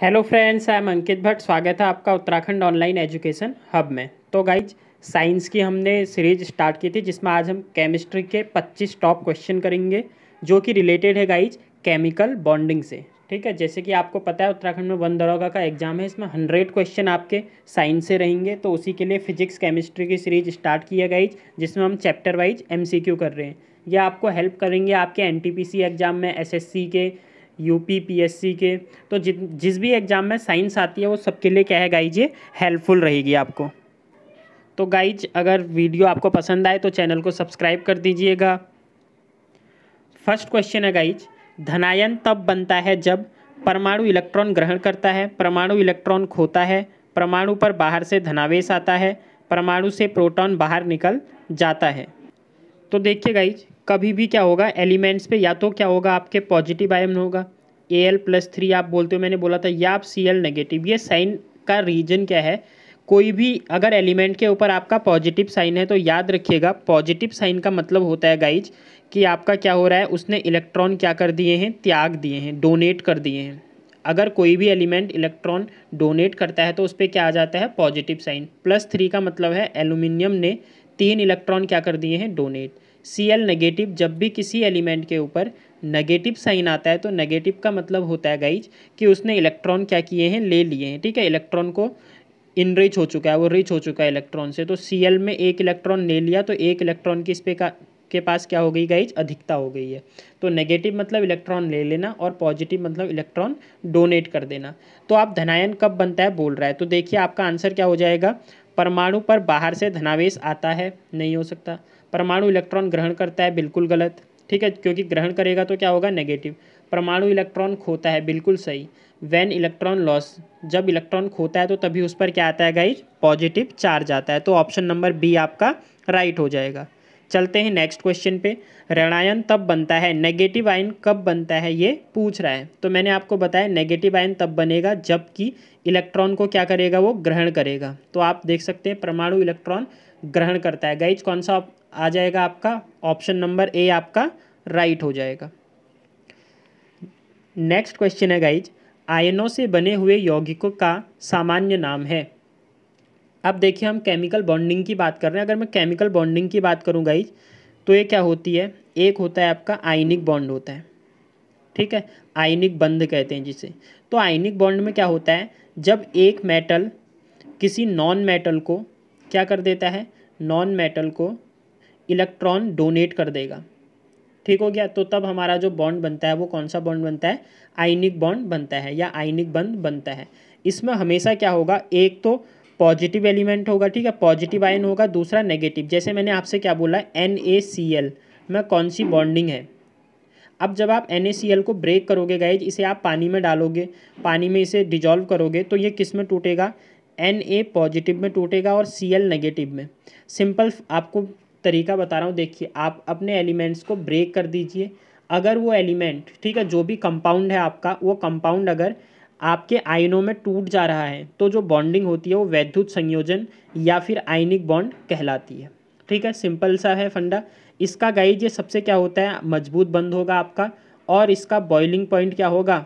hello friends I am Ankit Bhatt स्वागत है आपका उत्तराखंड ऑनलाइन एजुकेशन हब में तो गाइज साइंस की हमने सीरीज स्टार्ट की थी जिसमें आज हम केमिस्ट्री के 25 टॉप क्वेश्चन करेंगे जो कि रिलेटेड है गाइज केमिकल बॉन्डिंग से ठीक है जैसे कि आपको पता है उत्तराखंड में वन दरोगा का एग्जाम है इसमें हंड्रेड क्वेश्चन आपके साइंस से रहेंगे तो उसी के लिए फिजिक्स केमिस्ट्री की सीरीज स्टार्ट की है गाइज जिसमें हम चैप्टर वाइज एम कर रहे हैं यह आपको हेल्प करेंगे आपके एन एग्जाम में एस के यूपीपीएससी के तो जि, जिस भी एग्ज़ाम में साइंस आती है वो सबके लिए क्या है गाइज ये हेल्पफुल रहेगी आपको तो गाइज अगर वीडियो आपको पसंद आए तो चैनल को सब्सक्राइब कर दीजिएगा फर्स्ट क्वेश्चन है गाइज धनायन तब बनता है जब परमाणु इलेक्ट्रॉन ग्रहण करता है परमाणु इलेक्ट्रॉन खोता है परमाणु पर बाहर से धनावेश आता है परमाणु से प्रोटॉन बाहर निकल जाता है तो देखिए गाइज कभी भी क्या होगा एलिमेंट्स पे या तो क्या होगा आपके पॉजिटिव आयन होगा ए एल प्लस थ्री आप बोलते हो मैंने बोला था या आप सी एल नेगेटिव ये साइन का रीजन क्या है कोई भी अगर एलिमेंट के ऊपर आपका पॉजिटिव साइन है तो याद रखिएगा पॉजिटिव साइन का मतलब होता है गाइज कि आपका क्या हो रहा है उसने इलेक्ट्रॉन क्या कर दिए हैं त्याग दिए हैं डोनेट कर दिए हैं अगर कोई भी एलिमेंट इलेक्ट्रॉन डोनेट करता है तो उस पर क्या आ जाता है पॉजिटिव साइन प्लस थ्री का मतलब है एलुमिनियम ने तीन इलेक्ट्रॉन क्या कर दिए हैं डोनेट सी एल नेगेटिव जब भी किसी एलिमेंट के ऊपर नेगेटिव साइन आता है तो नेगेटिव का मतलब होता है गाइज कि उसने इलेक्ट्रॉन क्या किए हैं ले लिए हैं ठीक है इलेक्ट्रॉन को इनरिच हो चुका है वो रिच हो चुका है इलेक्ट्रॉन से तो सी एल में एक इलेक्ट्रॉन ले लिया तो एक इलेक्ट्रॉन की इस पे का के पास क्या हो गई गाइज अधिकता हो गई है तो नेगेटिव मतलब इलेक्ट्रॉन ले लेना और पॉजिटिव मतलब इलेक्ट्रॉन डोनेट कर देना तो आप धनायन कब बनता है बोल रहा है तो देखिए आपका आंसर क्या हो जाएगा परमाणु पर बाहर से धनावेश आता है नहीं हो सकता परमाणु इलेक्ट्रॉन ग्रहण करता है बिल्कुल गलत ठीक है क्योंकि ग्रहण करेगा तो क्या होगा नेगेटिव परमाणु इलेक्ट्रॉन खोता है बिल्कुल सही वैन इलेक्ट्रॉन लॉस जब इलेक्ट्रॉन खोता है तो तभी उस पर क्या आता है गाइज पॉजिटिव चार्ज आता है तो ऑप्शन नंबर बी आपका राइट हो जाएगा चलते हैं नेक्स्ट क्वेश्चन पे ऋणायन तब बनता है नेगेटिव आयन कब बनता है ये पूछ रहा है तो मैंने आपको बताया नेगेटिव आयन तब बनेगा जबकि इलेक्ट्रॉन को क्या करेगा वो ग्रहण करेगा तो आप देख सकते हैं परमाणु इलेक्ट्रॉन ग्रहण करता है गाइज कौन सा आ जाएगा आपका ऑप्शन नंबर ए आपका राइट हो जाएगा नेक्स्ट क्वेश्चन है गाइज आयनों से बने हुए यौगिकों का सामान्य नाम है अब देखिए हम केमिकल बॉन्डिंग की बात कर रहे हैं अगर मैं केमिकल बॉन्डिंग की बात करूँ गाइज तो ये क्या होती है एक होता है आपका आयनिक बॉन्ड होता है ठीक है आयनिक बंध कहते हैं जिसे तो आयनिक बॉन्ड में क्या होता है जब एक मेटल किसी नॉन मेटल को क्या कर देता है नॉन मेटल को इलेक्ट्रॉन डोनेट कर देगा ठीक हो गया तो तब हमारा जो बॉन्ड बनता है वो कौन सा बॉन्ड बनता है आइनिक बॉन्ड बनता है या आइनिक बंद बनता है इसमें हमेशा क्या होगा एक तो पॉजिटिव एलिमेंट होगा ठीक है पॉजिटिव आयन होगा दूसरा नेगेटिव जैसे मैंने आपसे क्या बोला एन ए सी एल में कौन सी बॉन्डिंग है अब जब आप एन ए सी एल को ब्रेक करोगे गए इसे आप पानी में डालोगे पानी में इसे डिजॉल्व करोगे तो ये किस में टूटेगा एन ए पॉजिटिव में टूटेगा और सी एल नेगेटिव में सिंपल आपको तरीका बता रहा हूँ देखिए आप अपने एलिमेंट्स को ब्रेक कर दीजिए अगर वो एलिमेंट ठीक है जो भी कंपाउंड है आपका वो कंपाउंड अगर आपके आयनों में टूट जा रहा है तो जो बॉन्डिंग होती है वो वैद्युत संयोजन या फिर आयनिक बॉन्ड कहलाती है ठीक है सिंपल सा है फंडा इसका गाइज ये सबसे क्या होता है मजबूत बंद होगा आपका और इसका बॉइलिंग पॉइंट क्या होगा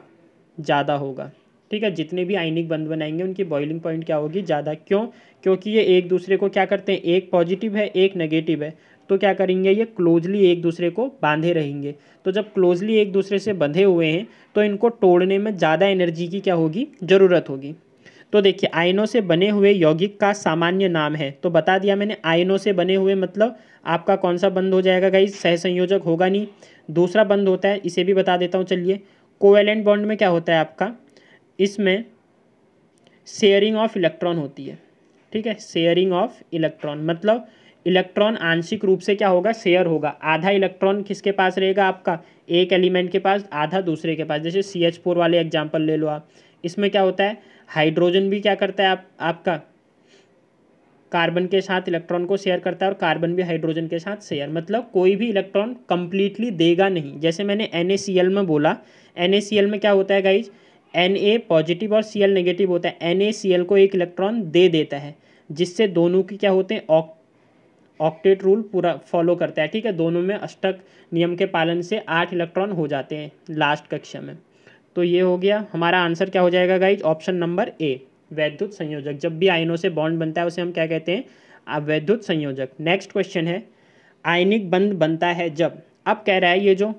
ज़्यादा होगा ठीक है जितने भी आइनिक बंद बनाएंगे उनकी बॉइलिंग पॉइंट क्या होगी ज़्यादा क्यों क्योंकि ये एक दूसरे को क्या करते हैं एक पॉजिटिव है एक नेगेटिव है तो क्या करेंगे ये क्लोजली एक दूसरे को बांधे रहेंगे तो जब क्लोजली एक दूसरे से बंधे हुए हैं तो इनको तोड़ने में ज़्यादा एनर्जी की क्या होगी ज़रूरत होगी तो देखिए आयनों से बने हुए यौगिक का सामान्य नाम है तो बता दिया मैंने आयनों से बने हुए मतलब आपका कौन सा बंद हो जाएगा गाई सहसंयोजक होगा नहीं दूसरा बंद होता है इसे भी बता देता हूँ चलिए कोवेलेंट बॉन्ड में क्या होता है आपका इसमें शेयरिंग ऑफ इलेक्ट्रॉन होती है ठीक है शेयरिंग ऑफ इलेक्ट्रॉन मतलब इलेक्ट्रॉन आंशिक रूप से क्या होगा शेयर होगा आधा इलेक्ट्रॉन किसके पास रहेगा आपका एक एलिमेंट के पास आधा दूसरे के पास जैसे सी एच फोर वाले एग्जाम्पल ले लो आप इसमें क्या होता है हाइड्रोजन भी क्या करता है आप आपका कार्बन के साथ इलेक्ट्रॉन को शेयर करता है और कार्बन भी हाइड्रोजन के साथ शेयर मतलब कोई भी इलेक्ट्रॉन कंप्लीटली देगा नहीं जैसे मैंने एन में बोला एन में क्या होता है गाइज एन ए पॉजिटिव और सी एल नेगेटिव होता है एन ए सी एल को एक इलेक्ट्रॉन दे देता है जिससे दोनों की क्या होते हैं ऑक ऑक्टेट रूल पूरा फॉलो करता है ठीक है दोनों में अष्टक नियम के पालन से आठ इलेक्ट्रॉन हो जाते हैं लास्ट कक्षा में तो ये हो गया हमारा आंसर क्या हो जाएगा गाइज ऑप्शन नंबर ए वैद्युत संयोजक जब भी आयनों से बॉन्ड बनता है उसे हम क्या कहते हैं वैद्युत संयोजक नेक्स्ट क्वेश्चन है आयनिक बंध बनता है जब अब कह रहा है ये जो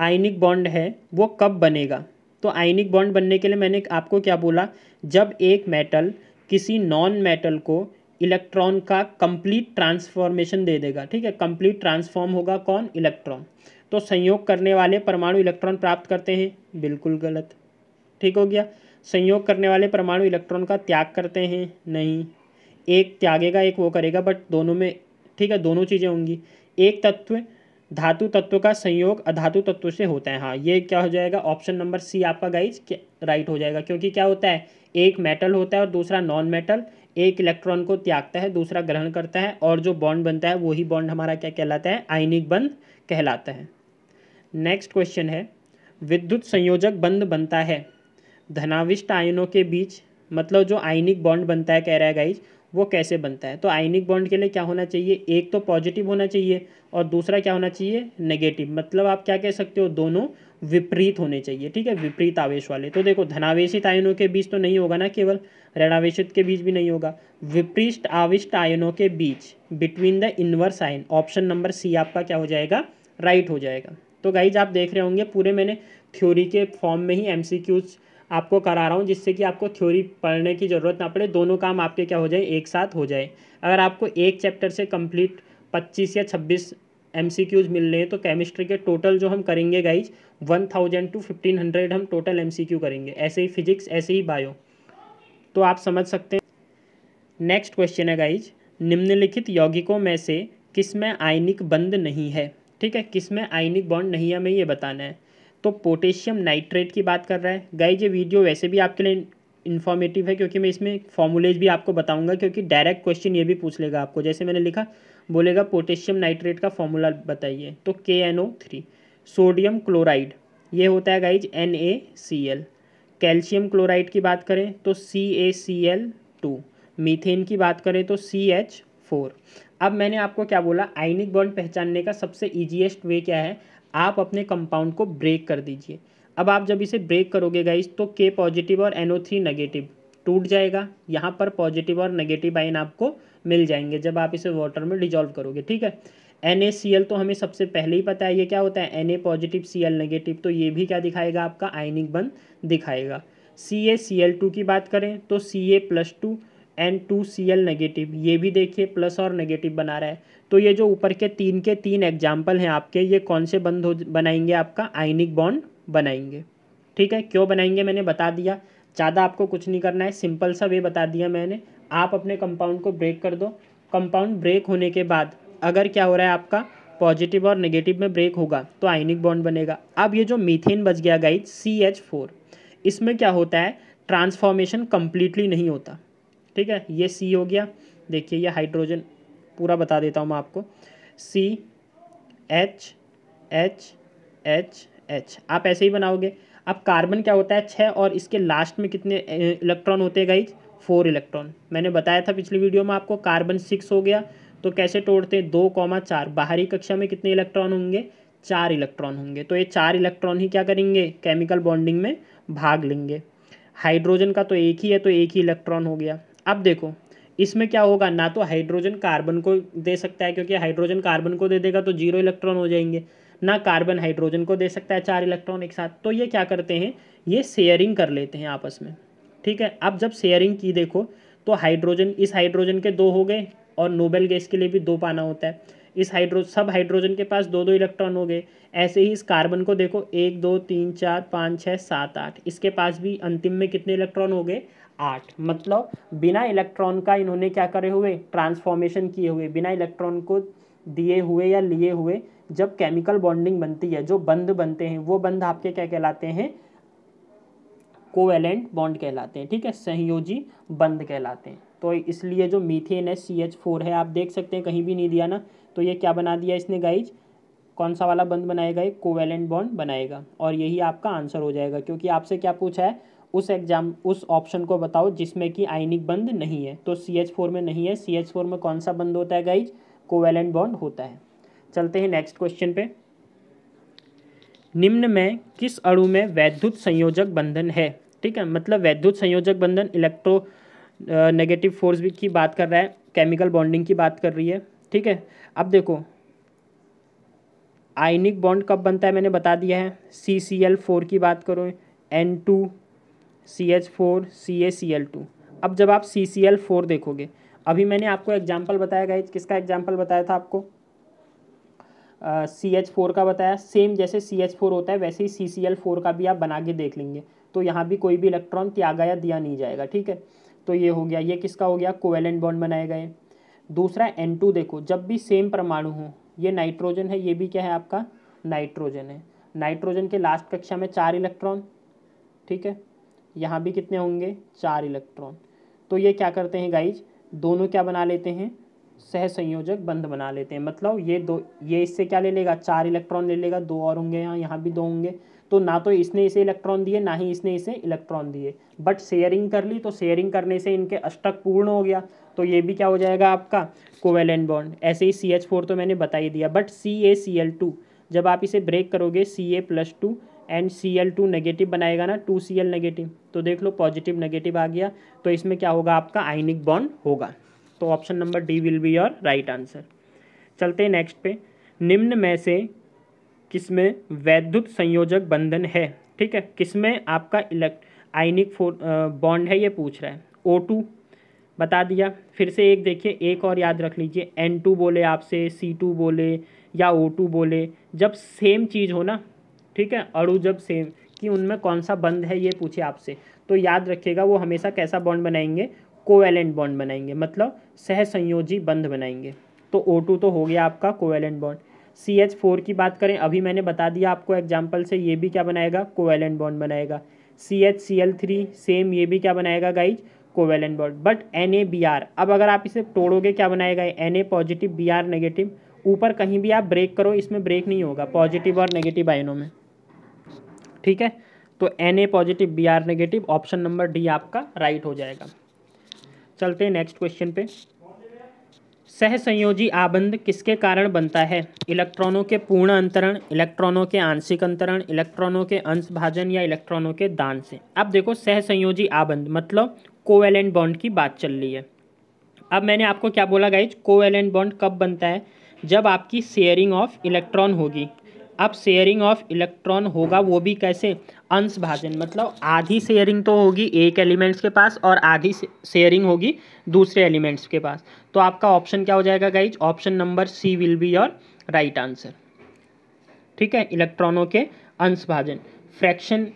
आयनिक बॉन्ड है वो कब बनेगा तो आयनिक बॉन्ड बनने के लिए मैंने आपको क्या बोला जब एक मेटल किसी नॉन मेटल को इलेक्ट्रॉन का कंप्लीट ट्रांसफॉर्मेशन दे देगा ठीक है कंप्लीट ट्रांसफॉर्म होगा कौन इलेक्ट्रॉन तो संयोग करने वाले परमाणु इलेक्ट्रॉन प्राप्त करते हैं बिल्कुल गलत ठीक हो गया संयोग करने वाले परमाणु इलेक्ट्रॉन का त्याग करते हैं नहीं एक त्यागेगा एक वो करेगा बट दोनों में ठीक है दोनों चीज़ें होंगी एक तत्व धातु तत्व का संयोग अधातु तत्व से होता है हाँ ये क्या हो जाएगा ऑप्शन नंबर सी आपका गाइज राइट हो जाएगा क्योंकि क्या होता है एक मेटल होता है और दूसरा नॉन मेटल एक इलेक्ट्रॉन को त्यागता है दूसरा ग्रहण करता है और जो बॉन्ड बनता है वही बॉन्ड हमारा क्या कहलाता है आयनिक बंद कहलाता है नेक्स्ट क्वेश्चन है विद्युत संयोजक बंद बनता है धनाविष्ट आयनों के बीच मतलब जो आयनिक बॉन्ड बनता है कह रहा है गाइज वो कैसे बनता है तो आयनिक बॉन्ड के लिए क्या होना चाहिए एक तो पॉजिटिव होना चाहिए और दूसरा क्या होना चाहिए नेगेटिव मतलब आप क्या कह सकते हो दोनों विपरीत होने चाहिए ठीक है विपरीत आवेश वाले तो देखो धनावेशित आयनों के बीच तो नहीं होगा ना केवल ऋणावेशित के बीच भी नहीं होगा विपरीत आविष्ट आयनों के बीच बिटवीन द इनवर्स आयन ऑप्शन नंबर सी आपका क्या हो जाएगा राइट हो जाएगा तो गाइज आप देख रहे होंगे पूरे मैंने थ्योरी के फॉर्म में ही एम सी क्यूज़ आपको करा रहा हूँ जिससे कि आपको थ्योरी पढ़ने की ज़रूरत ना पड़े दोनों काम आपके क्या हो जाए एक साथ हो जाए अगर आपको एक चैप्टर से कंप्लीट पच्चीस या छब्बीस एम सी क्यूज़ मिल रहे हैं तो केमिस्ट्री के टोटल जो हम करेंगे guys one thousand two fifteen hundred हम टोटल एम सी क्यू करेंगे ऐसे ही फिजिक्स ऐसे ही बायो तो आप समझ सकते हैं नेक्स्ट क्वेश्चन है गाइज निम्नलिखित यौगिकों में से किस में आयनिक बंद नहीं है ठीक है किस में आयनिक बॉन्ड नहीं है हमें ये बताना है तो पोटेशियम नाइट्रेट की बात कर रहा है गाइज ये वीडियो वैसे भी आपके लिए इन्फॉर्मेटिव है क्योंकि मैं इसमें फॉर्मूलेज भी आपको बताऊंगा क्योंकि डायरेक्ट क्वेश्चन ये भी पूछ लेगा आपको जैसे मैंने लिखा बोलेगा पोटेशियम नाइट्रेट का फॉर्मूला बताइए तो के N O three sodium chloride ये होता है guys N A C L calcium chloride की बात करें तो C A C L two methane की बात करें तो सी एच फोर अब मैंने आपको क्या बोला आइनिक बॉन्ड पहचानने का सबसे ईजिएस्ट वे क्या है आप अपने कंपाउंड को ब्रेक कर दीजिए अब आप जब इसे ब्रेक करोगे गाइस तो के पॉजिटिव और एनओ थ्री नेगेटिव टूट जाएगा यहाँ पर पॉजिटिव और नेगेटिव आइन आपको मिल जाएंगे जब आप इसे वाटर में डिजोल्व करोगे ठीक है एन तो हमें सबसे पहले ही पता है ये क्या होता है एन पॉजिटिव सी नेगेटिव तो ये भी क्या दिखाएगा आपका आइनिक बंद दिखाएगा सी ए सी एल टू की बात करें तो C A plus two and two C L negative ये भी देखिए प्लस और नेगेटिव बना रहा है तो ये जो ऊपर के तीन के तीन एग्जाम्पल हैं आपके ये कौन से बंद हो बनाएंगे आपका आइनिक बॉन्ड बनाएंगे ठीक है क्यों बनाएंगे मैंने बता दिया ज़्यादा आपको कुछ नहीं करना है सिंपल सा वे बता दिया मैंने आप अपने कंपाउंड को ब्रेक कर दो कंपाउंड ब्रेक होने के बाद अगर क्या हो रहा है आपका पॉजिटिव और नेगेटिव में ब्रेक होगा तो आइनिक बॉन्ड बनेगा अब ये जो मीथेन बच गया गाइज सी एच फोर इसमें क्या होता है ट्रांसफॉर्मेशन कम्प्लीटली नहीं होता ठीक है ये सी हो गया देखिए ये हाइड्रोजन पूरा बता देता हूँ मैं आपको C H H H H आप ऐसे ही बनाओगे अब कार्बन क्या होता है छः और इसके लास्ट में कितने इलेक्ट्रॉन होते हैं गाइज फोर इलेक्ट्रॉन मैंने बताया था पिछली वीडियो में आपको कार्बन सिक्स हो गया तो कैसे तोड़ते हैं दो कॉमा चार बाहरी कक्षा में कितने इलेक्ट्रॉन होंगे चार इलेक्ट्रॉन होंगे तो ये चार इलेक्ट्रॉन ही क्या करेंगे केमिकल बॉन्डिंग में भाग लेंगे हाइड्रोजन का तो एक ही है तो एक ही इलेक्ट्रॉन हो गया अब देखो इसमें क्या होगा ना तो हाइड्रोजन कार्बन को दे सकता है क्योंकि हाइड्रोजन कार्बन को दे देगा तो जीरो इलेक्ट्रॉन हो जाएंगे ना कार्बन हाइड्रोजन को दे सकता है चार इलेक्ट्रॉन एक साथ तो ये क्या करते हैं ये शेयरिंग कर लेते हैं आपस में ठीक है अब जब शेयरिंग की देखो तो हाइड्रोजन इस हाइड्रोजन के दो हो गए और नोबेल गैस के लिए भी दो पाना होता है इस हाइड्रो सब हाइड्रोजन के पास दो दो इलेक्ट्रॉन हो गए ऐसे ही इस कार्बन को देखो एक दो तीन चार पाँच छः सात आठ इसके पास भी अंतिम में कितने इलेक्ट्रॉन हो गए आठ मतलब बिना इलेक्ट्रॉन का इन्होंने क्या करे हुए ट्रांसफॉर्मेशन किए हुए बिना इलेक्ट्रॉन को दिए हुए या लिए हुए जब केमिकल बॉन्डिंग बनती है जो बंद बनते हैं वो बंद आपके क्या कहलाते हैं कोवेलेंट बॉन्ड कहलाते हैं ठीक है संयोजी बंद कहलाते हैं तो इसलिए जो मीथेन है सी एच फोर है आप देख सकते हैं कहीं भी नहीं दिया ना तो ये क्या बना दिया इसने गाइज कौन सा वाला बंद बनाएगा एक कोवेलेंट बॉन्ड बनाएगा और यही आपका आंसर हो जाएगा क्योंकि आपसे क्या पूछा है उस एग्जाम उस ऑप्शन को बताओ जिसमें कि आयनिक बंद नहीं है तो सी एच फोर में नहीं है सी एच फोर में कौन सा बंद होता है गाइज कोवेलेंट बॉन्ड होता है चलते हैं नेक्स्ट क्वेश्चन पे निम्न में किस अणु में वैद्युत संयोजक बंधन है ठीक है मतलब वैद्युत संयोजक बंधन इलेक्ट्रो नेगेटिव फोर्स भी की बात कर रहा है केमिकल बॉन्डिंग की बात कर रही है ठीक है अब देखो आयनिक बॉन्ड कब बनता है मैंने बता दिया है सी सी एल फोर की बात करो N two C H four C A C L two अब जब आप सी सी एल फोर देखोगे अभी मैंने आपको एग्जाम्पल बताया गया किसका एग्जाम्पल बताया था आपको सी एच फोर का बताया सेम जैसे सी एच फोर होता है वैसे ही सी सी एल फोर का भी आप बना के देख लेंगे तो यहाँ भी कोई भी इलेक्ट्रॉन त्यागा या दिया नहीं जाएगा ठीक है तो ये हो गया ये किसका हो गया कोवेलेंट बॉन्ड बनाए गए दूसरा एन टू देखो जब भी सेम परमाणु हो ये नाइट्रोजन है ये भी क्या है आपका नाइट्रोजन है नाइट्रोजन के लास्ट कक्षा में चार इलेक्ट्रॉन ठीक है यहाँ भी कितने होंगे चार इलेक्ट्रॉन तो ये क्या करते हैं गाइज दोनों क्या बना लेते हैं सह संयोजक बंध बना लेते हैं मतलब ये दो ये इससे क्या ले लेगा चार इलेक्ट्रॉन ले लेगा दो और होंगे यहाँ यहाँ भी दो होंगे तो ना तो इसने इसे इलेक्ट्रॉन दिए ना ही इसने इसे इलेक्ट्रॉन दिए बट शेयरिंग कर ली तो शेयरिंग करने से इनके अष्टक पूर्ण हो गया तो ये भी क्या हो जाएगा आपका कोवेलेंट बॉन्ड ऐसे ही सी एच फोर तो मैंने बता ही दिया but C A C L two जब आप इसे ब्रेक करोगे C A plus two and C L two negative बनाएगा ना टू सी एल नेगेटिव तो देख लो पॉजिटिव नेगेटिव आ गया तो इसमें क्या होगा आपका आइनिक बॉन्ड होगा तो option number D will be your right answer चलते हैं नेक्स्ट पे निम्न में से किसमें वैद्युत संयोजक बंधन है ठीक है किसमें आपका इलेक्ट आइनिक बॉन्ड है ये पूछ रहा है ओ टू बता दिया फिर से एक देखिए एक और याद रख लीजिए एन टू बोले आपसे सी टू बोले या ओ टू बोले जब सेम चीज़ हो ना ठीक है अड़ू जब सेम कि उनमें कौन सा बंद है ये पूछे आपसे तो याद रखिएगा वो हमेशा कैसा बॉन्ड बनाएंगे कोवेलेंट बॉन्ड बनाएंगे मतलब सहसंयोजी बंध बनाएंगे तो टू तो हो गया आपका covalent bond C H four की बात करें अभी मैंने बता दिया आपको एग्जाम्पल से ये भी क्या बनाएगा कोवेलेंट बॉन्ड बनाएगा C H C L three same ये भी क्या बनाएगा guys covalent bond but N A B R अब अगर आप इसे तोड़ोगे क्या बनाएगा N A positive B R negative ऊपर कहीं भी आप ब्रेक करो इसमें ब्रेक नहीं होगा पॉजिटिव और नेगेटिव आयनों में ठीक है तो N A positive B R negative option number D आपका राइट हो जाएगा चलते हैं नेक्स्ट क्वेश्चन पे सहसंयोजी आबंध किसके कारण बनता है इलेक्ट्रॉनों के पूर्ण अंतरण इलेक्ट्रॉनों के आंशिक अंतरण इलेक्ट्रॉनों के अंश भाजन या इलेक्ट्रॉनों के दान से अब देखो सहसंयोजी आबंध मतलब कोवेलेंट बॉन्ड की बात चल रही है अब मैंने आपको क्या बोला गाइज कोवेलेंट बॉन्ड कब बनता है जब आपकी शेयरिंग ऑफ इलेक्ट्रॉन होगी अब शेयरिंग ऑफ इलेक्ट्रॉन होगा वो भी कैसे अंश भाजन मतलब आधी शेयरिंग तो होगी एक एलिमेंट्स के पास और आधी शेयरिंग होगी दूसरे एलिमेंट्स के पास तो आपका ऑप्शन क्या हो जाएगा guys option number C will be your right answer ठीक है इलेक्ट्रॉनों के अंश भाजन फ्रैक्शन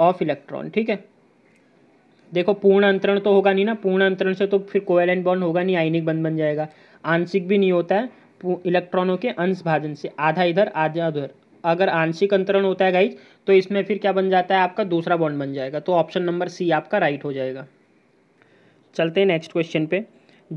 ऑफ इलेक्ट्रॉन ठीक है देखो पूर्ण अंतरण तो होगा नहीं ना पूर्ण अंतरण से तो फिर कोवेलेंट बॉन्ड होगा नहीं आइनिक बंद बन जाएगा आंशिक भी नहीं होता है इलेक्ट्रॉनों के अंश भाजन से आधा इधर आधा उधर अगर आंशिक अंतरण होता है गाइज तो इसमें फिर क्या बन जाता है आपका दूसरा बॉन्ड बन जाएगा तो ऑप्शन नंबर सी आपका राइट हो जाएगा चलते हैं नेक्स्ट क्वेश्चन पे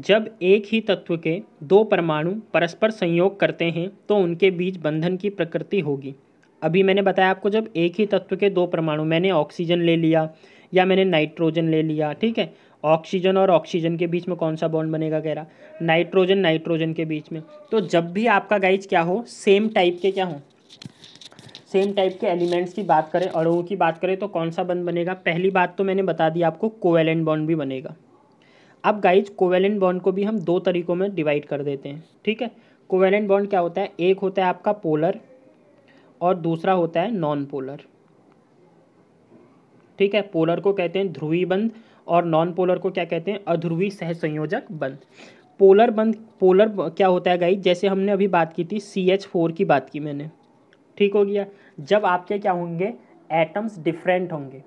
जब एक ही तत्व के दो परमाणु परस्पर संयोग करते हैं तो उनके बीच बंधन की प्रकृति होगी अभी मैंने बताया आपको जब एक ही तत्व के दो परमाणु मैंने ऑक्सीजन ले लिया या मैंने नाइट्रोजन ले लिया ठीक है ऑक्सीजन और ऑक्सीजन के बीच में कौन सा बॉन्ड बनेगा कह रहा नाइट्रोजन नाइट्रोजन के बीच में तो जब भी आपका गाइज क्या हो सेम टाइप के क्या हो सेम टाइप के एलिमेंट्स की बात करें अणुओं की बात करें तो कौन सा बंद बनेगा पहली बात तो मैंने बता दी आपको कोवेलेंट बॉन्ड भी बनेगा अब गाइज कोवेलेंट बॉन्ड को भी हम दो तरीकों में डिवाइड कर देते हैं ठीक है कोवेलेंट बॉन्ड क्या होता है एक होता है आपका पोलर और दूसरा होता है नॉन पोलर ठीक है पोलर को कहते हैं ध्रुवीय बंद और नॉन पोलर को क्या कहते हैं अध्रुवी सहसंयोजक बंद पोलर बंद पोलर क्या होता है गाई जैसे हमने अभी बात की थी सी एच फोर की बात की मैंने ठीक हो गया जब आपके क्या होंगे एटम्स डिफरेंट होंगे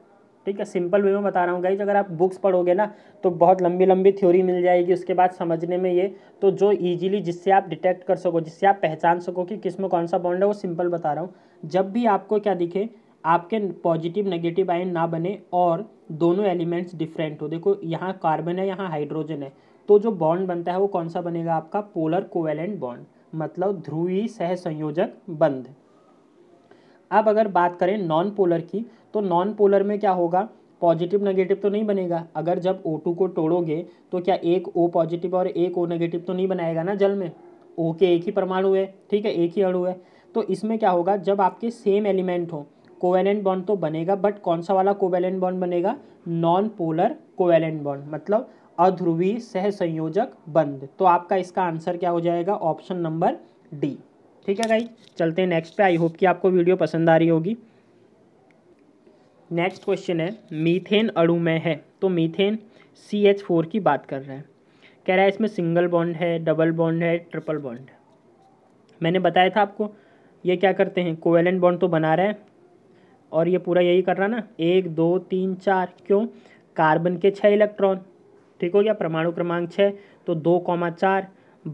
ठीक है सिंपल वे में बता रहा हूँ गाई अगर आप बुक्स पढ़ोगे ना तो बहुत लंबी लंबी थ्योरी मिल जाएगी उसके बाद समझने में ये तो जो ईजिली जिससे आप डिटेक्ट कर सको जिससे आप पहचान सको कि किस में कौन सा बॉन्ड है वो सिंपल बता रहा हूँ जब भी आपको क्या दिखे आपके पॉजिटिव नेगेटिव आयन ना बने और दोनों एलिमेंट्स डिफरेंट हो देखो यहाँ कार्बन है यहाँ हाइड्रोजन है तो जो बॉन्ड बनता है वो कौन सा बनेगा आपका पोलर कोवेलेंट बॉन्ड मतलब ध्रुवी सह संयोजक बंध अब अगर बात करें नॉन पोलर की तो नॉन पोलर में क्या होगा पॉजिटिव नेगेटिव तो नहीं बनेगा अगर जब O2 को तोड़ोगे तो क्या एक O पॉजिटिव और एक O नेगेटिव तो नहीं बनाएगा ना जल में O के एक ही परमाणु है ठीक है एक ही अणु है तो इसमें क्या होगा जब आपके सेम एलिमेंट हों कोवेलेंट बॉन्ड तो बनेगा बट कौन सा वाला कोवेलेंट बॉन्ड बनेगा नॉन पोलर कोवेलेंट बॉन्ड मतलब अध्रुवी सहसंयोजक बंद तो आपका इसका आंसर क्या हो जाएगा ऑप्शन नंबर डी ठीक है भाई चलते हैं नेक्स्ट पे आई होप कि आपको वीडियो पसंद आ रही होगी नेक्स्ट क्वेश्चन है मीथेन अड़ु में है तो मीथेन सी एच फोर की बात कर रहे हैं कह रहा है इसमें सिंगल बॉन्ड है डबल बॉन्ड है ट्रिपल बॉन्ड है मैंने बताया था आपको ये क्या करते हैं कोवेलेंट बॉन्ड तो बना रहे हैं और ये पूरा यही कर रहा ना एक दो तीन चार क्यों कार्बन के छः इलेक्ट्रॉन ठीक हो गया परमाणु क्रमांक छः तो दो कौमा चार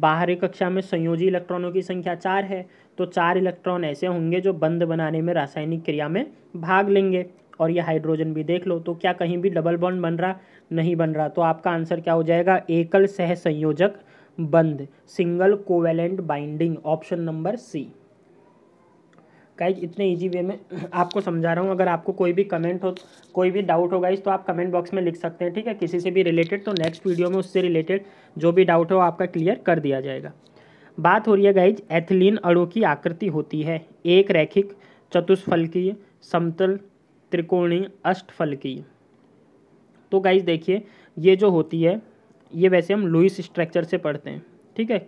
बाहरी कक्षा में संयोजी इलेक्ट्रॉनों की संख्या चार है तो चार इलेक्ट्रॉन ऐसे होंगे जो बंद बनाने में रासायनिक क्रिया में भाग लेंगे और ये हाइड्रोजन भी देख लो तो क्या कहीं भी डबल बॉन्ड बन रहा नहीं बन रहा तो आपका आंसर क्या हो जाएगा एकल सह संयोजक बंद single covalent binding option number C guys इतने इजी वे में आपको समझा रहा हूँ अगर आपको कोई भी कमेंट हो कोई भी डाउट हो गाइज तो आप कमेंट बॉक्स में लिख सकते हैं ठीक है किसी से भी रिलेटेड तो नेक्स्ट वीडियो में उससे रिलेटेड जो भी डाउट हो आपका क्लियर कर दिया जाएगा बात हो रही है गाइज एथिलीन अड़ों की आकृति होती है एक रैखिक चतुष्फलकीय समतल त्रिकोणीय अष्टफलकीय तो गाइज देखिए ये जो होती है ये वैसे हम लुइस स्ट्रक्चर से पढ़ते हैं ठीक है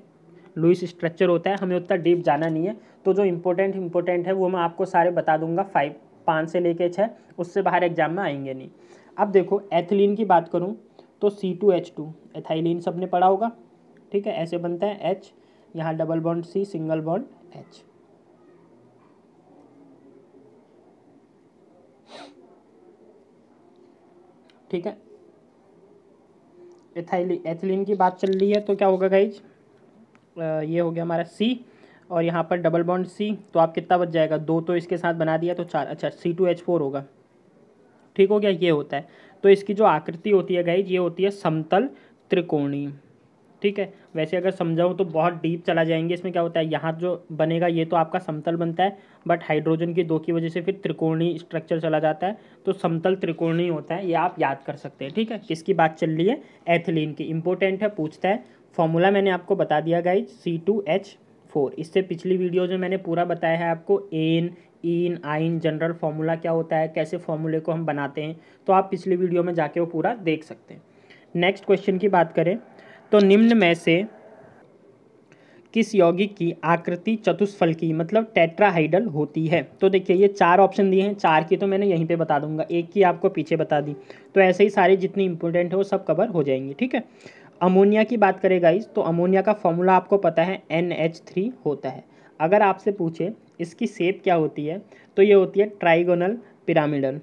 लुइस स्ट्रक्चर होता है हमें उतना डीप जाना नहीं है तो जो इम्पोर्टेंट इम्पोर्टेंट है वो मैं आपको सारे बता दूंगा फाइव पाँच से लेके छः उससे बाहर एग्जाम में आएंगे नहीं अब देखो एथिलीन की बात करूँ तो C two H two ethylene सब ने पढ़ा होगा ठीक है ऐसे बनता है एच यहाँ double bond C single bond H ठीक है एथाइली एथिलीन की बात चल रही है तो क्या होगा गाइज ये हो गया हमारा सी और यहाँ पर डबल बॉन्ड सी तो आप कितना बच जाएगा दो तो इसके साथ बना दिया तो चार अच्छा सी टू एच फोर होगा ठीक हो गया ये होता है तो इसकी जो आकृति होती है गाइज ये होती है समतल त्रिकोणीय ठीक है वैसे अगर समझाऊँ तो बहुत डीप चला जाएंगे इसमें क्या होता है यहाँ जो बनेगा ये तो आपका समतल बनता है बट हाइड्रोजन की दो की वजह से फिर त्रिकोणी स्ट्रक्चर चला जाता है तो समतल त्रिकोणी होता है ये आप याद कर सकते हैं ठीक है किसकी बात चल रही है एथिलीन की इंपॉर्टेंट है पूछता है फॉर्मूला मैंने आपको बता दिया guys C two H four इससे पिछली वीडियोज में मैंने पूरा बताया है आपको एन इन आइन जनरल फार्मूला क्या होता है कैसे फॉर्मूले को हम बनाते हैं तो आप पिछली वीडियो में जाके वो पूरा देख सकते हैं नेक्स्ट क्वेश्चन की बात करें तो निम्न में से किस यौगिक की आकृति चतुष्फल की मतलब टेट्राहाइडल होती है तो देखिए ये चार ऑप्शन दिए हैं चार की तो मैंने यहीं पे बता दूंगा एक की आपको पीछे बता दी तो ऐसे ही सारे जितनी इंपॉर्टेंट है वो सब कवर हो जाएंगी ठीक है अमोनिया की बात करें गाइज तो अमोनिया का फॉर्मूला आपको पता है एन एच थ्री होता है अगर आपसे पूछे इसकी सेप क्या होती है तो ये होती है ट्राइगोनल पिरामिडल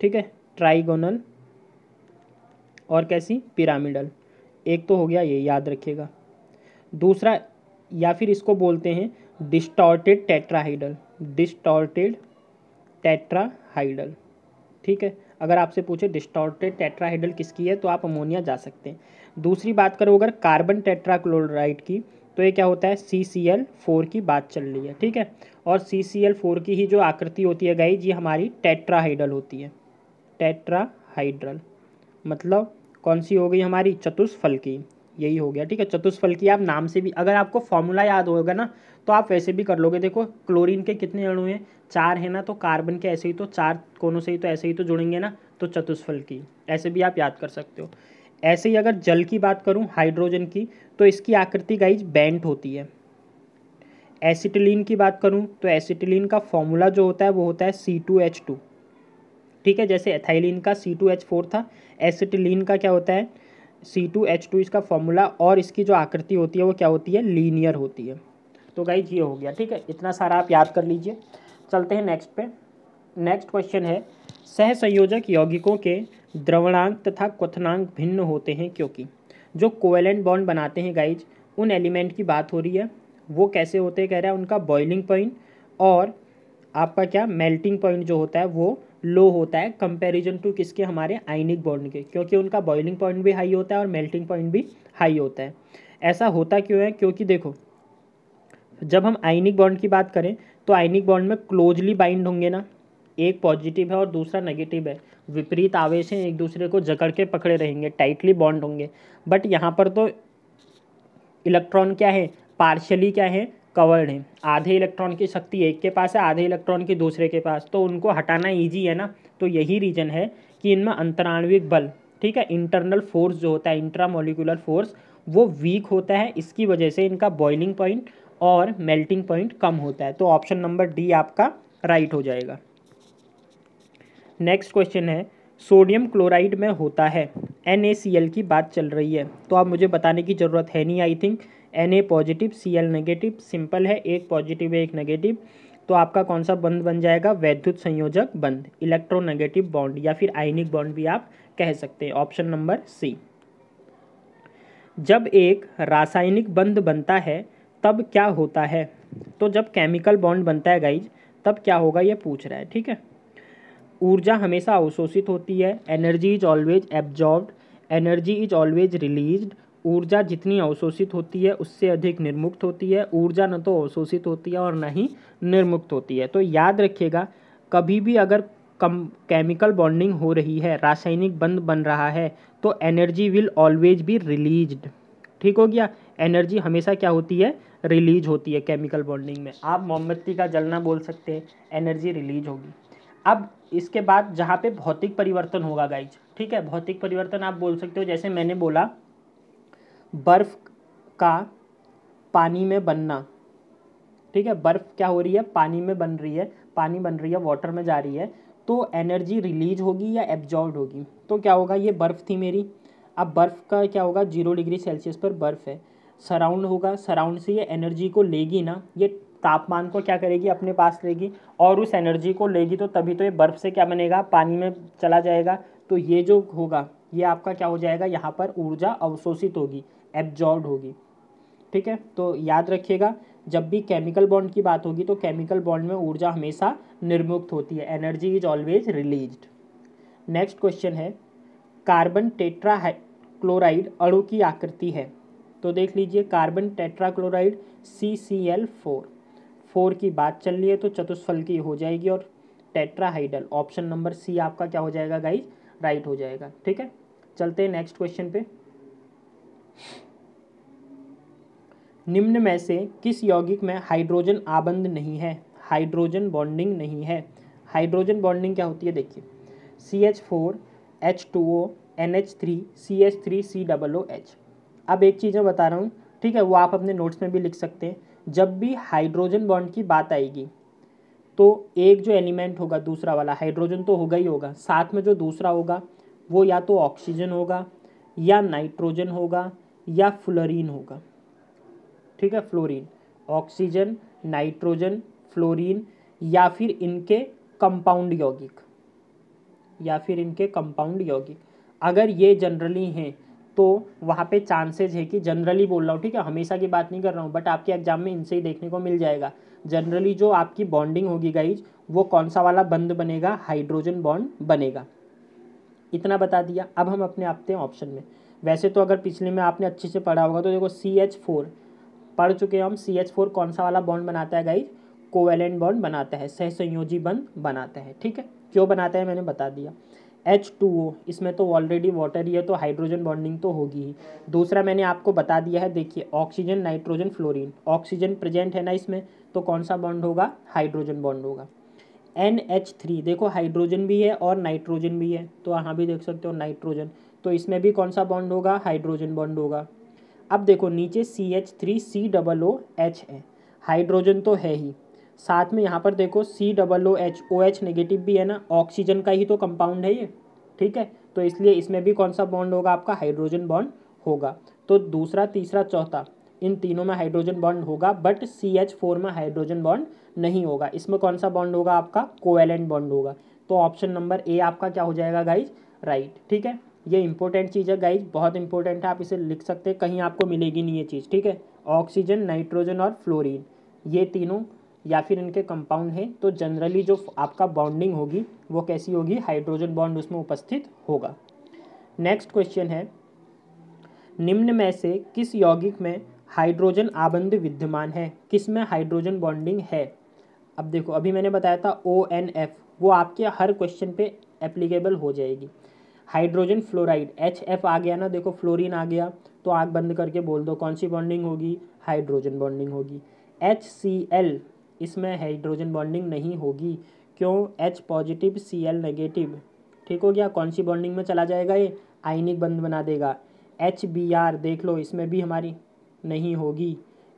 ठीक है ट्राइगोनल और कैसी पिरामिडल एक तो हो गया ये याद रखिएगा दूसरा या फिर इसको बोलते हैं डिस्टॉर्टेड टेट्राहाइडल डिस्टॉर्टेड टेट्राहाइडल ठीक है अगर आपसे पूछे डिस्टॉर्टेड टेट्राहाइडल किसकी है तो आप अमोनिया जा सकते हैं दूसरी बात करो अगर कार्बन टेट्राक्लोराइड की तो ये क्या होता है सी सी एल फोर की बात चल रही है ठीक है और सी सी एल फोर की ही जो आकृति होती है गाइज ये हमारी टेट्राहाइड्रल होती है टेट्राहाइड्रल मतलब कौन सी हो गई हमारी चतुष्फलकी यही हो गया ठीक है चतुष्फलकी आप नाम से भी अगर आपको फॉर्मूला याद होगा ना तो आप वैसे भी कर लोगे देखो क्लोरीन के कितने अणु हैं चार है ना तो कार्बन के ऐसे ही तो चार कोनों से ही तो ऐसे ही तो जुड़ेंगे ना तो चतुष्फलकी ऐसे भी आप याद कर सकते हो ऐसे ही अगर जल की बात करूँ हाइड्रोजन की तो इसकी आकृति गाइज बैंट होती है एसिटिलीन की बात करूँ तो एसिटिलीन का फॉर्मूला जो होता है वो होता है सी टू एच टू ठीक है जैसे एथाइलिन का सी टू एच फोर था एसिटिलीन का क्या होता है सी टू एच टू इसका फॉर्मूला और इसकी जो आकृति होती है वो क्या होती है लीनियर होती है तो गाइज ये हो गया ठीक है इतना सारा आप याद कर लीजिए चलते हैं नेक्स्ट पे नेक्स्ट क्वेश्चन है सह संयोजक यौगिकों के द्रवणांक तथा क्वथनांक भिन्न होते हैं क्योंकि जो कोवेलेंट बॉन्ड बनाते हैं गाइज उन एलिमेंट की बात हो रही है वो कैसे होते कह रहा है उनका बॉइलिंग पॉइंट और आपका क्या मेल्टिंग पॉइंट जो होता है वो लो होता है कंपैरिजन टू किसके हमारे आइनिक बॉन्ड के क्योंकि उनका बॉइलिंग पॉइंट भी हाई होता है और मेल्टिंग पॉइंट भी हाई होता है ऐसा होता क्यों है क्योंकि देखो जब हम आइनिक बॉन्ड की बात करें तो आइनिक बॉन्ड में क्लोजली बाइंड होंगे ना एक पॉजिटिव है और दूसरा नेगेटिव है विपरीत आवेश हैं एक दूसरे को जकड़ के पकड़े रहेंगे टाइटली बॉन्ड होंगे बट यहाँ पर तो इलेक्ट्रॉन क्या है पार्शली क्या है कवर्ड है आधे इलेक्ट्रॉन की शक्ति एक के पास है आधे इलेक्ट्रॉन की दूसरे के पास तो उनको हटाना ईजी है ना तो यही रीजन है कि इनमें अंतराणविक बल ठीक है इंटरनल फोर्स जो होता है इंट्रा मोलिकुलर फोर्स वो वीक होता है इसकी वजह से इनका बॉइलिंग पॉइंट और मेल्टिंग पॉइंट कम होता है तो ऑप्शन नंबर डी आपका राइट हो जाएगा नेक्स्ट क्वेश्चन है सोडियम क्लोराइड में होता है एन की बात चल रही है तो आप मुझे बताने की ज़रूरत है नहीं I think N A positive C L negative simple है एक पॉजिटिव है एक नेगेटिव तो आपका कौन सा बंद बन जाएगा वैद्युत संयोजक बंद इलेक्ट्रोनेगेटिव बॉन्ड या फिर आयनिक बॉन्ड भी आप कह सकते हैं ऑप्शन नंबर सी जब एक रासायनिक बंद बनता है तब क्या होता है तो जब केमिकल बॉन्ड बनता है गाइज तब क्या होगा ये पूछ रहा है ठीक है ऊर्जा हमेशा अवशोषित होती है energy is always absorbed energy is always released ऊर्जा जितनी अवशोषित होती है उससे अधिक निर्मुक्त होती है ऊर्जा न तो अवशोषित होती है और न ही निर्मुक्त होती है तो याद रखिएगा कभी भी अगर कम केमिकल बॉन्डिंग हो रही है रासायनिक बंध बन रहा है तो energy will always be released ठीक हो गया एनर्जी हमेशा क्या होती है रिलीज होती है केमिकल बॉन्डिंग में आप मोमबत्ती का जलना बोल सकते हैं एनर्जी रिलीज होगी अब इसके बाद जहाँ पे भौतिक परिवर्तन होगा गाइज ठीक है भौतिक परिवर्तन आप बोल सकते हो जैसे मैंने बोला बर्फ़ का पानी में बनना ठीक है बर्फ़ क्या हो रही है पानी में बन रही है पानी बन रही है वाटर में जा रही है तो एनर्जी रिलीज होगी या एब्जॉर्ब होगी तो क्या होगा ये बर्फ़ थी मेरी अब बर्फ़ का क्या होगा जीरो डिग्री सेल्सियस पर बर्फ़ है सराउंड होगा सराउंड से ये एनर्जी को लेगी ना ये तापमान को क्या करेगी अपने पास लेगी और उस एनर्जी को लेगी तो तभी तो ये बर्फ़ से क्या बनेगा पानी में चला जाएगा तो ये जो होगा ये आपका क्या हो जाएगा यहाँ पर ऊर्जा अवशोषित होगी एब्जॉर्ब होगी ठीक है तो याद रखिएगा जब भी केमिकल बॉन्ड की बात होगी तो केमिकल बॉन्ड में ऊर्जा हमेशा निर्मुक्त होती है energy is always release next question है कार्बन टेट्रा क्लोराइड अणु की आकृति है तो देख लीजिए carbon tetra chloride C C L four four की बात चल रही है तो चतुष्फल की हो जाएगी और टेट्राहाइडल ऑप्शन नंबर सी आपका क्या हो जाएगा गाइज राइट हो जाएगा ठीक है चलते हैं नेक्स्ट क्वेश्चन पे निम्न में से किस यौगिक में हाइड्रोजन आबंध नहीं है हाइड्रोजन बॉन्डिंग नहीं है हाइड्रोजन बॉन्डिंग क्या होती है देखिए C H four H two O N H three C H three C double O H अब एक चीज़ मैं बता रहा हूँ ठीक है वो आप अपने नोट्स में भी लिख सकते हैं जब भी हाइड्रोजन बॉन्ड की बात आएगी तो एक जो एलिमेंट होगा दूसरा वाला हाइड्रोजन तो होगा ही होगा साथ में जो दूसरा होगा वो या तो ऑक्सीजन होगा या नाइट्रोजन होगा या फ्लोरीन होगा ठीक है फ्लोरीन ऑक्सीजन नाइट्रोजन फ्लोरीन या फिर इनके कंपाउंड यौगिक या फिर इनके कंपाउंड यौगिक अगर ये जनरली हैं तो वहाँ पे चांसेज है कि जनरली बोल रहा हूँ ठीक है हमेशा की बात नहीं कर रहा हूँ बट आपके एग्जाम में इनसे ही देखने को मिल जाएगा जनरली जो आपकी बॉन्डिंग होगी गाइज वो कौन सा वाला बंद बनेगा हाइड्रोजन बॉन्ड बनेगा इतना बता दिया अब हम अपने आपते हैं ऑप्शन में वैसे तो अगर पिछले में आपने अच्छे से पढ़ा होगा तो देखो सी एच फोर पढ़ चुके हैं हम सी एच फोर कौन सा वाला बॉन्ड बनाता है गाइज कोवेलेंट बॉन्ड बनाता है सहसंयोजी बंद बनाता है ठीक है क्यों बनाता है मैंने बता दिया एच टू ओ इसमें तो ऑलरेडी वाटर ही है तो हाइड्रोजन बॉन्डिंग तो होगी ही दूसरा मैंने आपको बता दिया है देखिए oxygen nitrogen fluorine oxygen present है ना इसमें तो कौन सा बॉन्ड होगा हाइड्रोजन बॉन्ड होगा एन एच थ्री देखो हाइड्रोजन भी है और नाइट्रोजन भी है तो यहाँ भी देख सकते हो नाइट्रोजन तो इसमें भी कौन सा बॉन्ड होगा हाइड्रोजन बॉन्ड होगा अब देखो नीचे C H three C double O H है हाइड्रोजन तो है ही साथ में यहाँ पर देखो C double O H O H negative भी है ना ऑक्सीजन का ही तो कंपाउंड है ये ठीक है तो इसलिए इसमें भी कौन सा बॉन्ड होगा आपका हाइड्रोजन बॉन्ड होगा तो दूसरा तीसरा चौथा इन तीनों में हाइड्रोजन बॉन्ड होगा बट सी एच फोर में हाइड्रोजन बॉन्ड नहीं होगा इसमें कौन सा बॉन्ड होगा आपका कोवेलेंट बॉन्ड होगा तो ऑप्शन नंबर ए आपका क्या हो जाएगा गाइज राइट ठीक है ये इंपॉर्टेंट चीज़ है गाइज बहुत इंपॉर्टेंट है आप इसे लिख सकते हैं कहीं आपको मिलेगी नहीं ये चीज़ ठीक है ऑक्सीजन नाइट्रोजन और फ्लोरिन ये तीनों या फिर इनके कंपाउंड हैं तो जनरली जो आपका बॉन्डिंग होगी वो कैसी होगी हाइड्रोजन बॉन्ड उसमें उपस्थित होगा नेक्स्ट क्वेश्चन है निम्न में से किस यौगिक में हाइड्रोजन आबंध विद्यमान है किस में हाइड्रोजन बॉन्डिंग है अब देखो अभी मैंने बताया था ओ एन एफ वो आपके हर क्वेश्चन पे एप्लीकेबल हो जाएगी हाइड्रोजन फ्लोराइड एच एफ आ गया ना देखो फ्लोरीन आ गया तो आग बंद करके बोल दो कौन सी बॉन्डिंग होगी हाइड्रोजन बॉन्डिंग होगी एच सी एल इसमें हाइड्रोजन बॉन्डिंग नहीं होगी क्यों H positive C L negative ठीक हो गया कौन सी बॉन्डिंग में चला जाएगा ये आइनिक बंद बना देगा एच बी आर देख लो इसमें भी हमारी नहीं होगी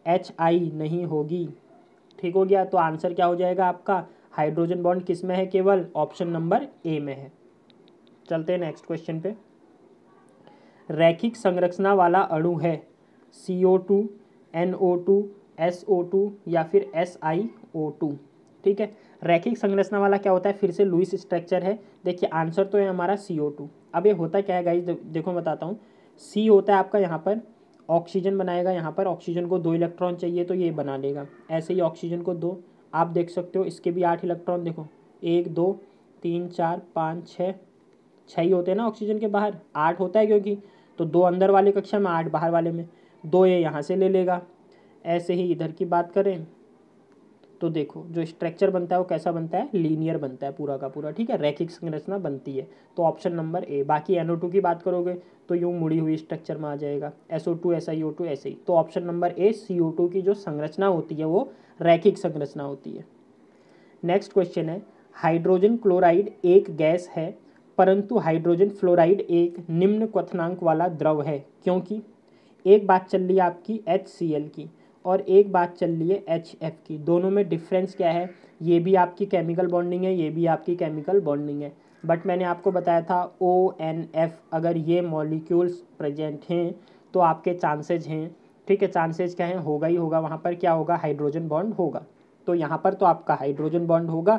एच आई नहीं होगी ठीक हो गया तो आंसर क्या हो जाएगा आपका हाइड्रोजन बॉन्ड किस में है केवल ऑप्शन नंबर ए में है चलते हैं नेक्स्ट क्वेश्चन पे रैखिक संरचना वाला अणु है C O two N O two S O two या फिर एस आई ओ टू ठीक है रैखिक संरचना वाला क्या होता है फिर से लुइस स्ट्रक्चर है देखिए आंसर तो है हमारा सी ओ टू अब ये होता क्या है गाइज देखो मैं बताता हूँ सी होता है आपका यहाँ पर ऑक्सीजन बनाएगा यहाँ पर ऑक्सीजन को दो इलेक्ट्रॉन चाहिए तो ये बना लेगा ऐसे ही ऑक्सीजन को दो आप देख सकते हो इसके भी आठ इलेक्ट्रॉन देखो एक दो तीन चार पाँच छः छः ही होते हैं ना ऑक्सीजन के बाहर आठ होता है क्योंकि तो दो अंदर वाले कक्षा में आठ बाहर वाले में दो ये यहाँ से ले लेगा ऐसे ही इधर की बात करें तो देखो जो स्ट्रक्चर बनता है वो कैसा बनता है लीनियर बनता है पूरा का पूरा ठीक है रैखिक संरचना बनती है तो ऑप्शन नंबर ए बाकी एनओ टू की बात करोगे तो यूँ मुड़ी हुई स्ट्रक्चर में आ जाएगा SO two S I O two ऐसे ही तो option number A C O two की जो संरचना होती है वो रैखिक संरचना होती है नेक्स्ट क्वेश्चन है हाइड्रोजन क्लोराइड एक गैस है परंतु हाइड्रोजन फ्लोराइड एक निम्न क्वथनांक वाला द्रव है क्योंकि एक बात चल रही है आपकी एच सी एल की और एक बात चल रही है एच एफ की दोनों में डिफरेंस क्या है ये भी आपकी केमिकल बॉन्डिंग है ये भी आपकी केमिकल बॉन्डिंग है बट मैंने आपको बताया था ओ एन एफ अगर ये मॉलिक्यूल्स प्रेजेंट हैं तो आपके चांसेज हैं ठीक है चांसेज क्या हैं होगा ही होगा वहाँ पर क्या होगा हाइड्रोजन बॉन्ड होगा तो यहाँ पर तो आपका हाइड्रोजन बॉन्ड होगा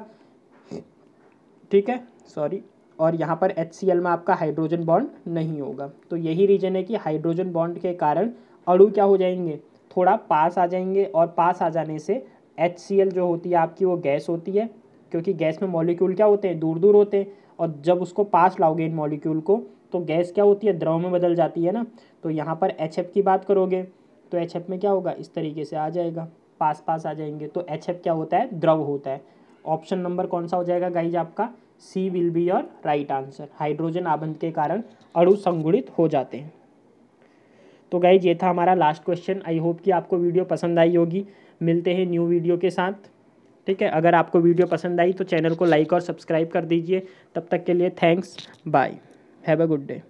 ठीक है सॉरी और यहाँ पर एच में आपका हाइड्रोजन बॉन्ड नहीं होगा तो यही रीज़न है कि हाइड्रोजन बॉन्ड के कारण अड़ू क्या हो जाएंगे थोड़ा पास आ जाएंगे और पास आ जाने से एच जो होती है आपकी वो गैस होती है क्योंकि गैस में मॉलिक्यूल क्या होते हैं दूर दूर होते हैं और जब उसको पास लाओगे इन मॉलिक्यूल को तो गैस क्या होती है द्रव में बदल जाती है ना तो यहाँ पर एच की बात करोगे तो एच में क्या होगा इस तरीके से आ जाएगा पास पास आ जाएंगे तो एच क्या होता है द्रव होता है ऑप्शन नंबर कौन सा हो जाएगा गाइज आपका C will be your right answer hydrogen आबंध के कारण अड़ु संगुणित हो जाते हैं तो गाइज ये था हमारा लास्ट क्वेश्चन आई होप कि आपको वीडियो पसंद आई होगी मिलते हैं न्यू वीडियो के साथ ठीक है अगर आपको वीडियो पसंद आई तो चैनल को लाइक और सब्सक्राइब कर दीजिए तब तक के लिए thanks bye have a good day